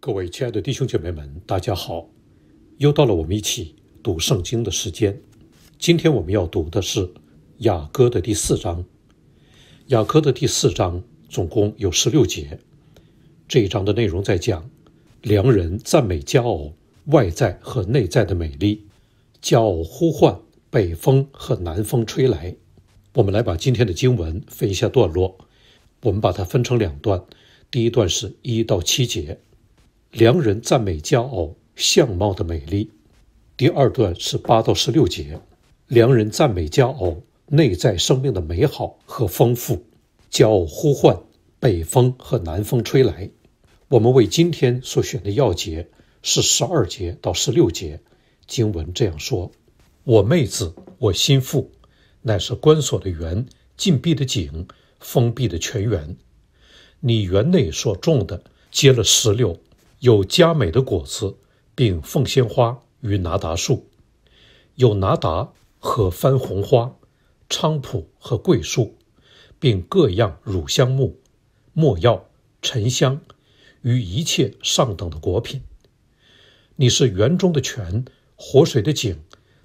各位亲爱的弟兄姐妹们，大家好！又到了我们一起读圣经的时间。今天我们要读的是雅歌的第四章。雅歌的第四章总共有十六节。这一章的内容在讲良人赞美佳偶外在和内在的美丽，佳偶呼唤北风和南风吹来。我们来把今天的经文分一下段落。我们把它分成两段，第一段是一到七节。良人赞美佳偶相貌的美丽。第二段是八到十六节，良人赞美佳偶内在生命的美好和丰富，佳偶呼唤北风和南风吹来。我们为今天所选的要节是十二节到十六节，经文这样说：“我妹子，我心腹，乃是关锁的园，禁闭的井，封闭的泉源。你园内所种的，结了石榴。”有佳美的果子，并凤仙花与拿达树；有拿达和番红花、菖蒲和桂树，并各样乳香木、没药、沉香与一切上等的果品。你是园中的泉，活水的井，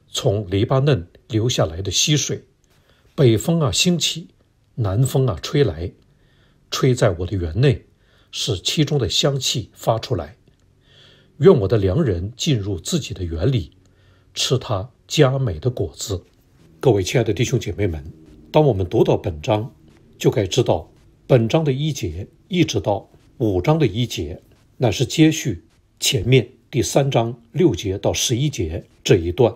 从黎巴嫩流下来的溪水。北风啊兴起，南风啊吹来，吹在我的园内。使其中的香气发出来，愿我的良人进入自己的园里，吃他佳美的果子。各位亲爱的弟兄姐妹们，当我们读到本章，就该知道，本章的一节一直到五章的一节，乃是接续前面第三章六节到十一节这一段，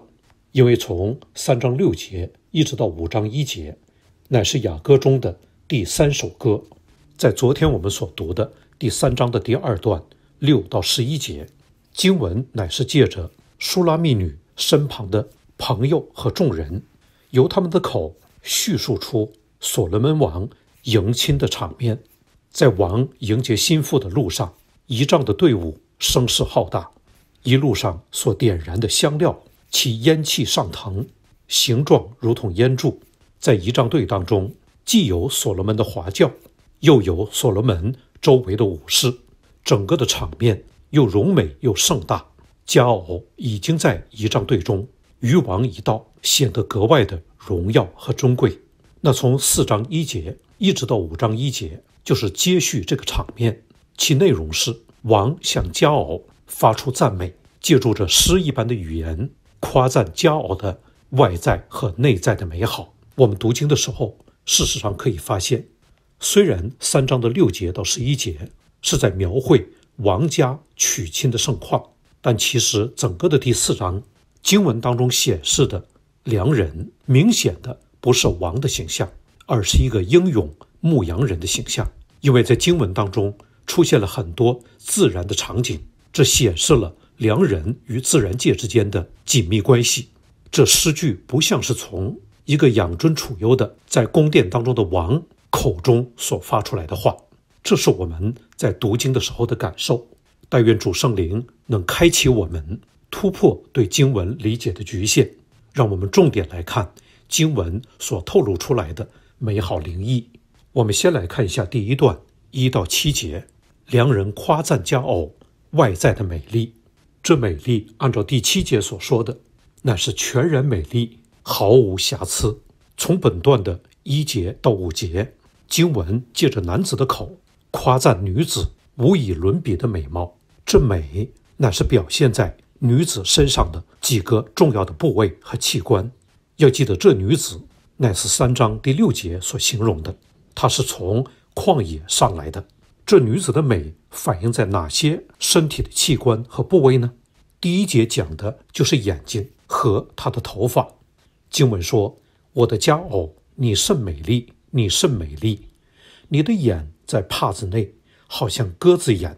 因为从三章六节一直到五章一节，乃是雅歌中的第三首歌，在昨天我们所读的。第三章的第二段六到十一节，经文乃是借着苏拉密女身旁的朋友和众人，由他们的口叙述出所罗门王迎亲的场面。在王迎接新妇的路上，仪仗的队伍声势浩大，一路上所点燃的香料，其烟气上腾，形状如同烟柱。在仪仗队当中，既有所罗门的华轿，又有所罗门。周围的武士，整个的场面又柔美又盛大。佳偶已经在仪仗队中，渔王一道显得格外的荣耀和尊贵。那从四章一节一直到五章一节，就是接续这个场面，其内容是王向佳偶发出赞美，借助着诗一般的语言，夸赞佳偶的外在和内在的美好。我们读经的时候，事实上可以发现。虽然三章的六节到十一节是在描绘王家娶亲的盛况，但其实整个的第四章经文当中显示的良人，明显的不是王的形象，而是一个英勇牧羊人的形象。因为在经文当中出现了很多自然的场景，这显示了良人与自然界之间的紧密关系。这诗句不像是从一个养尊处优的在宫殿当中的王。口中所发出来的话，这是我们在读经的时候的感受。但愿主圣灵能开启我们，突破对经文理解的局限，让我们重点来看经文所透露出来的美好灵异。我们先来看一下第一段一到七节，良人夸赞佳偶外在的美丽，这美丽按照第七节所说的，乃是全然美丽，毫无瑕疵。从本段的。一节到五节，经文借着男子的口夸赞女子无以伦比的美貌。这美乃是表现在女子身上的几个重要的部位和器官。要记得，这女子乃是三章第六节所形容的，她是从旷野上来的。这女子的美反映在哪些身体的器官和部位呢？第一节讲的就是眼睛和她的头发。经文说：“我的佳偶。”你甚美丽，你甚美丽，你的眼在帕子内，好像鸽子眼；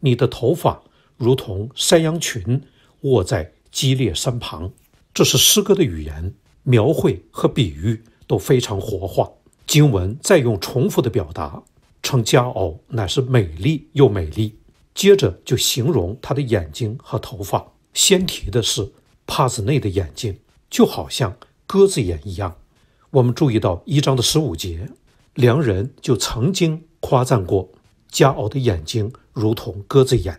你的头发如同山羊群卧在激烈山旁。这是诗歌的语言，描绘和比喻都非常活化。经文再用重复的表达，称佳偶乃是美丽又美丽。接着就形容她的眼睛和头发，先提的是帕子内的眼睛，就好像鸽子眼一样。我们注意到一章的十五节，良人就曾经夸赞过佳偶的眼睛如同鸽子眼。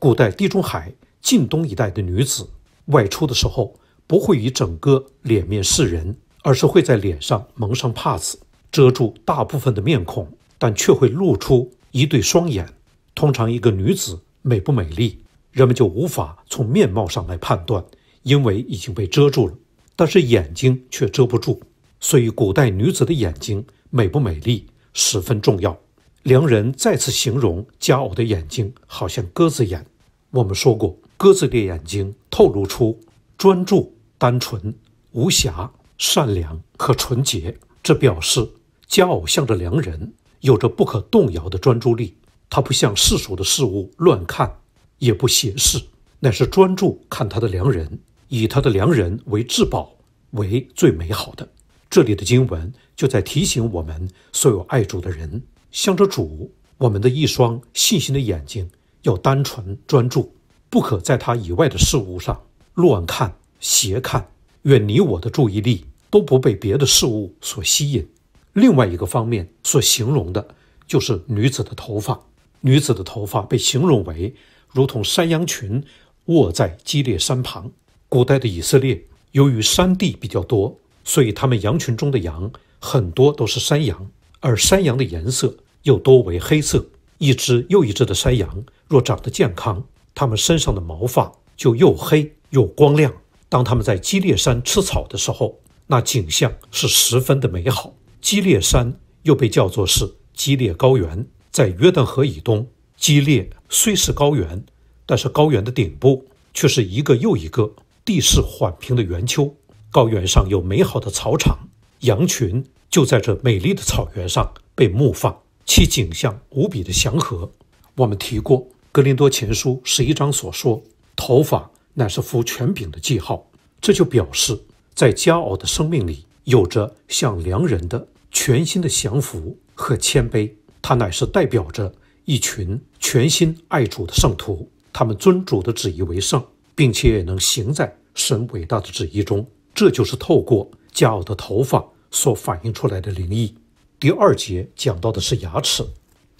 古代地中海近东一带的女子外出的时候，不会以整个脸面示人，而是会在脸上蒙上帕子，遮住大部分的面孔，但却会露出一对双眼。通常，一个女子美不美丽，人们就无法从面貌上来判断，因为已经被遮住了，但是眼睛却遮不住。所以，古代女子的眼睛美不美丽十分重要。良人再次形容佳偶的眼睛，好像鸽子眼。我们说过，鸽子的眼睛透露出专注、单纯、无暇、善良和纯洁。这表示佳偶向着良人，有着不可动摇的专注力。他不向世俗的事物乱看，也不斜视，乃是专注看他的良人，以他的良人为至宝，为最美好的。这里的经文就在提醒我们，所有爱主的人，向着主，我们的一双信心的眼睛要单纯专注，不可在他以外的事物上乱看、斜看，愿你我的注意力都不被别的事物所吸引。另外一个方面所形容的就是女子的头发，女子的头发被形容为如同山羊群卧在激列山旁。古代的以色列由于山地比较多。所以，他们羊群中的羊很多都是山羊，而山羊的颜色又多为黑色。一只又一只的山羊若长得健康，它们身上的毛发就又黑又光亮。当它们在基列山吃草的时候，那景象是十分的美好。基列山又被叫做是基列高原，在约旦河以东。基列虽是高原，但是高原的顶部却是一个又一个地势缓平的圆丘。高原上有美好的草场，羊群就在这美丽的草原上被牧放，其景象无比的祥和。我们提过，《格林多前书》十一章所说，头发乃是服权柄的记号，这就表示在加傲的生命里有着像良人的全新的降服和谦卑。他乃是代表着一群全心爱主的圣徒，他们尊主的旨意为圣，并且也能行在神伟大的旨意中。这就是透过加偶的头发所反映出来的灵异。第二节讲到的是牙齿，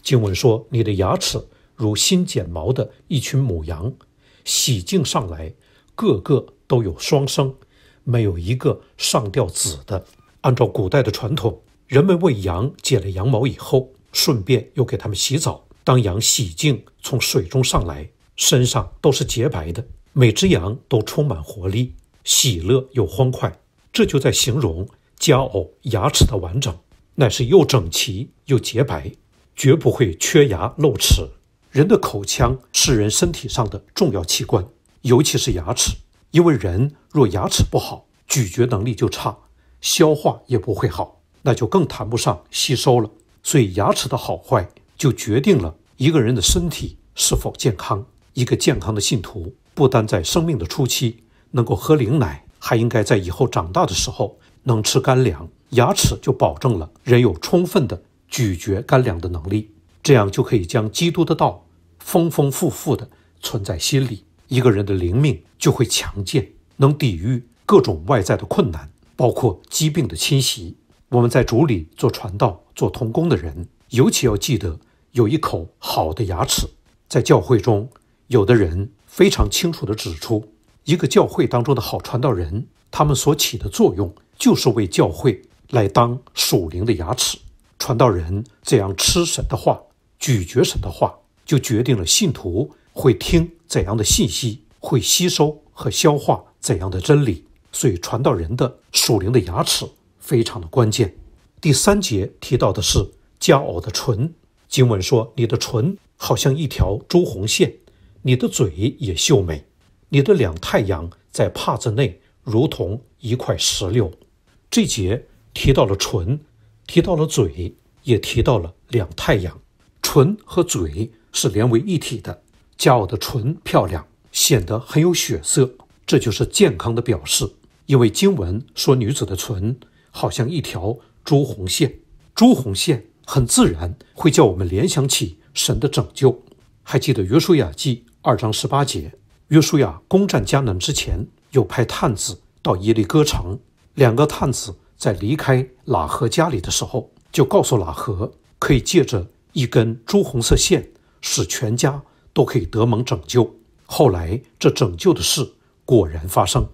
经文说：“你的牙齿如新剪毛的一群母羊，洗净上来，个个都有双生，没有一个上吊子的。”按照古代的传统，人们为羊剪了羊毛以后，顺便又给它们洗澡。当羊洗净从水中上来，身上都是洁白的，每只羊都充满活力。喜乐又欢快，这就在形容佳偶牙齿的完整，乃是又整齐又洁白，绝不会缺牙漏齿。人的口腔是人身体上的重要器官，尤其是牙齿，因为人若牙齿不好，咀嚼能力就差，消化也不会好，那就更谈不上吸收了。所以牙齿的好坏就决定了一个人的身体是否健康。一个健康的信徒，不单在生命的初期。能够喝灵奶，还应该在以后长大的时候能吃干粮，牙齿就保证了人有充分的咀嚼干粮的能力，这样就可以将基督的道丰丰富富的存在心里，一个人的灵命就会强健，能抵御各种外在的困难，包括疾病的侵袭。我们在主里做传道、做童工的人，尤其要记得有一口好的牙齿。在教会中，有的人非常清楚的指出。一个教会当中的好传道人，他们所起的作用就是为教会来当属灵的牙齿。传道人怎样吃神的话，咀嚼神的话，就决定了信徒会听怎样的信息，会吸收和消化怎样的真理。所以，传道人的属灵的牙齿非常的关键。第三节提到的是加尔的唇，经文说：“你的唇好像一条朱红线，你的嘴也秀美。”你的两太阳在帕子内，如同一块石榴。这节提到了唇，提到了嘴，也提到了两太阳。唇和嘴是连为一体的。加偶的唇漂亮，显得很有血色，这就是健康的表示。因为经文说，女子的唇好像一条朱红线。朱红线很自然会叫我们联想起神的拯救。还记得约书亚记二章十八节。约书亚攻占迦南之前，又派探子到耶利哥城。两个探子在离开拉合家里的时候，就告诉拉合，可以借着一根朱红色线，使全家都可以得蒙拯救。后来，这拯救的事果然发生。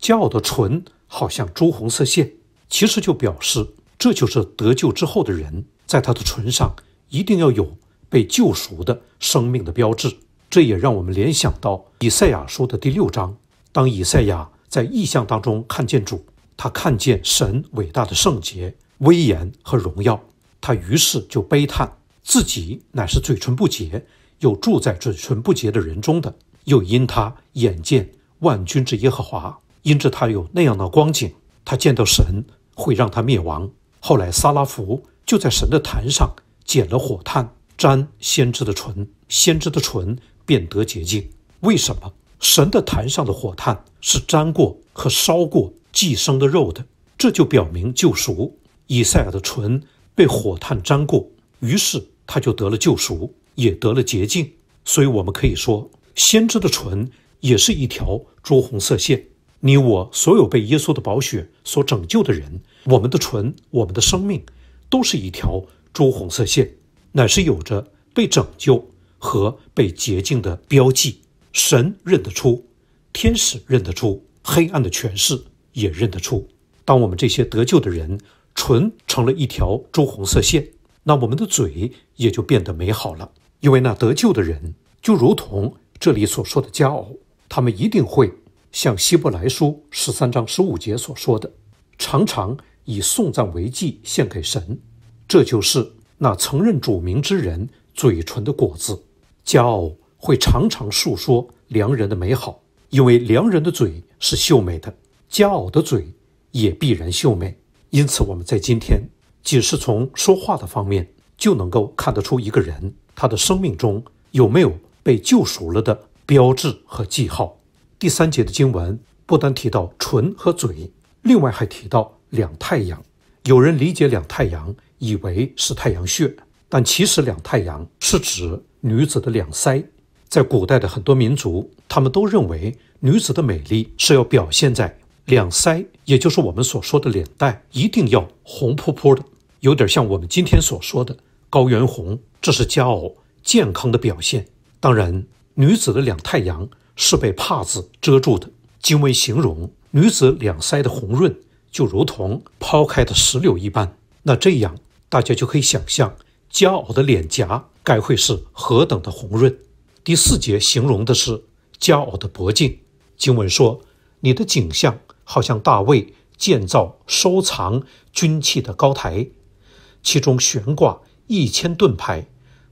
骄傲的唇好像朱红色线，其实就表示，这就是得救之后的人，在他的唇上一定要有被救赎的生命的标志。这也让我们联想到以赛亚书的第六章，当以赛亚在异象当中看见主，他看见神伟大的圣洁、威严和荣耀，他于是就悲叹自己乃是嘴唇不洁，又住在嘴唇不洁的人中的，又因他眼见万军之耶和华，因着他有那样的光景，他见到神会让他灭亡。后来撒拉弗就在神的坛上捡了火炭，沾先知的唇，先知的唇。便得洁净。为什么神的坛上的火炭是沾过和烧过寄生的肉的？这就表明救赎。以赛亚的唇被火炭沾过，于是他就得了救赎，也得了洁净。所以，我们可以说，先知的唇也是一条朱红色线。你我所有被耶稣的宝血所拯救的人，我们的唇，我们的生命，都是一条朱红色线，乃是有着被拯救。和被洁净的标记，神认得出，天使认得出，黑暗的权势也认得出。当我们这些得救的人，唇成了一条朱红色线，那我们的嘴也就变得美好了。因为那得救的人，就如同这里所说的佳偶，他们一定会像希伯来书十三章十五节所说的，常常以颂赞为祭献给神。这就是那曾认主名之人嘴唇的果子。佳偶会常常述说良人的美好，因为良人的嘴是秀美的，佳偶的嘴也必然秀美。因此，我们在今天仅是从说话的方面，就能够看得出一个人他的生命中有没有被救赎了的标志和记号。第三节的经文不单提到唇和嘴，另外还提到两太阳。有人理解两太阳以为是太阳穴，但其实两太阳是指。女子的两腮，在古代的很多民族，他们都认为女子的美丽是要表现在两腮，也就是我们所说的脸蛋，一定要红扑扑的，有点像我们今天所说的高原红，这是佳偶健康的表现。当然，女子的两太阳是被帕子遮住的。精为形容女子两腮的红润，就如同抛开的石榴一般。那这样，大家就可以想象佳偶的脸颊。该会是何等的红润！第四节形容的是佳偶的脖颈。经文说：“你的景象好像大卫建造收藏军器的高台，其中悬挂一千盾牌，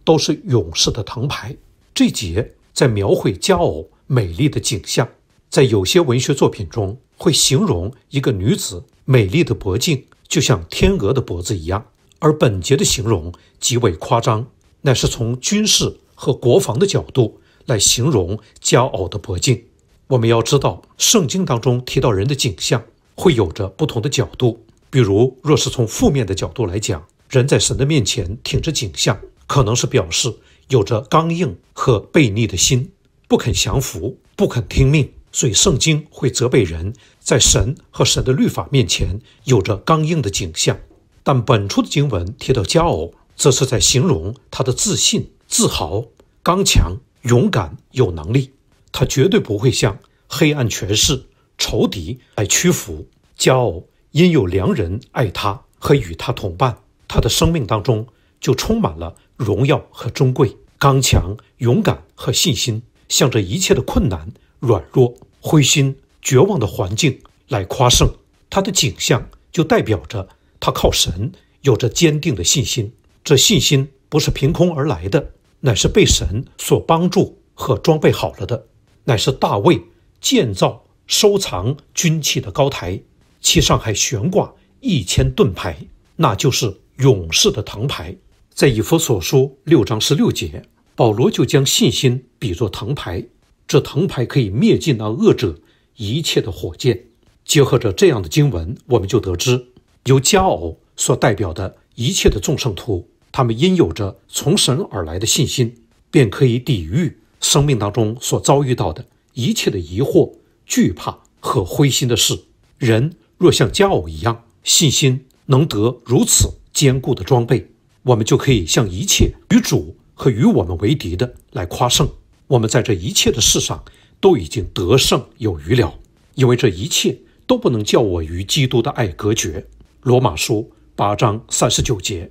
都是勇士的藤牌。”这节在描绘佳偶美丽的景象。在有些文学作品中，会形容一个女子美丽的脖颈就像天鹅的脖子一样，而本节的形容极为夸张。乃是从军事和国防的角度来形容加傲的脖颈。我们要知道，圣经当中提到人的景象，会有着不同的角度。比如，若是从负面的角度来讲，人在神的面前挺着景象，可能是表示有着刚硬和悖逆的心，不肯降服，不肯听命，所以圣经会责备人在神和神的律法面前有着刚硬的景象。但本处的经文提到加傲。这是在形容他的自信、自豪、刚强、勇敢、有能力。他绝对不会向黑暗权势、仇敌来屈服。骄傲，因有良人爱他和与他同伴，他的生命当中就充满了荣耀和尊贵、刚强、勇敢和信心，向着一切的困难、软弱、灰心、绝望的环境来夸胜。他的景象就代表着他靠神有着坚定的信心。这信心不是凭空而来的，乃是被神所帮助和装备好了的，乃是大卫建造收藏军器的高台，其上还悬挂一千盾牌，那就是勇士的藤牌。在以弗所书六章十六节，保罗就将信心比作藤牌，这藤牌可以灭尽那恶者一切的火箭。结合着这样的经文，我们就得知由加偶所代表的一切的众圣徒。他们因有着从神而来的信心，便可以抵御生命当中所遭遇到的一切的疑惑、惧怕和灰心的事。人若像加偶一样，信心能得如此坚固的装备，我们就可以向一切与主和与我们为敌的来夸胜。我们在这一切的事上都已经得胜有余了，因为这一切都不能叫我与基督的爱隔绝。罗马书八章三十九节。